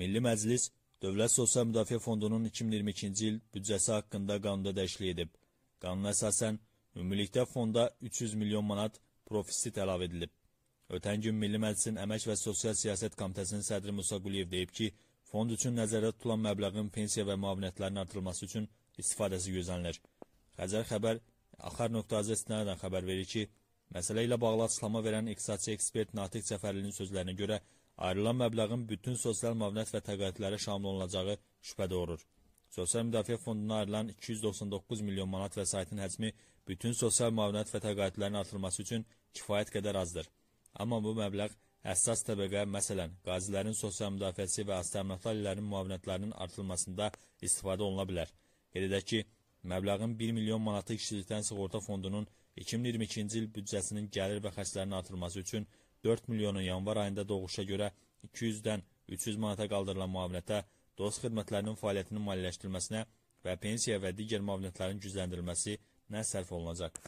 Milli Məclis Dövlət Sosial Müdafiə Fondunun 2022-ci il büdcəsi haqqında qanunda dəyişiklik edib. Qanuna əsasən ümumilikdə fonda 300 milyon manat profisit əlavə edilib. Ötən gün Milli Məclisin Əmək və Sosial Siyasət Komitəsinin sədri Musa Quliyev deyib ki, fond üçün nəzərdə tutulan məbləğin pensiya və müavinətlərin artırılması üçün istifadəsi gözlənilir. Xəzər xəbər Axar.az istinadən xəbər verir ki, məsələ ilə bağlı açıqlama verən iqtisadiyyat ekspert Natiq Cəfərlinin sözlərinə görə Ayrılan məbləğin bütün sosial müavinət və təqaüdlərə şamil olunacağı şübhə doğurur. Sosial Müdafiə Fonduna ayrılan 299 milyon manat vəsaitin həcmi bütün sosial müavinət və təqaüdlərin artırılması üçün kifayət qədər azdır. Amma bu məbləğ əsas təbəqə, məsələn, qazilərin sosial müdafiəsi və əstəminatlar illərinin müavinətlərinin artırılmasında istifadə oluna bilər. Qeyd edək ki, məbləğin 1 milyon manatı işsizlikdən sığorta fondunun 2022-ci il büdcəsinin gəlir və xərclərinin artırılması üçün 4 milyonu yanvar ayında doğuşa görə 200-dən 300 manata qaldırılan müavinətə, dost xidmətlərinin fəaliyyətinin maliyyələşdirilməsinə və pensiya və digər müavinətlərin gücləndirilməsi nə sərf olunacaq?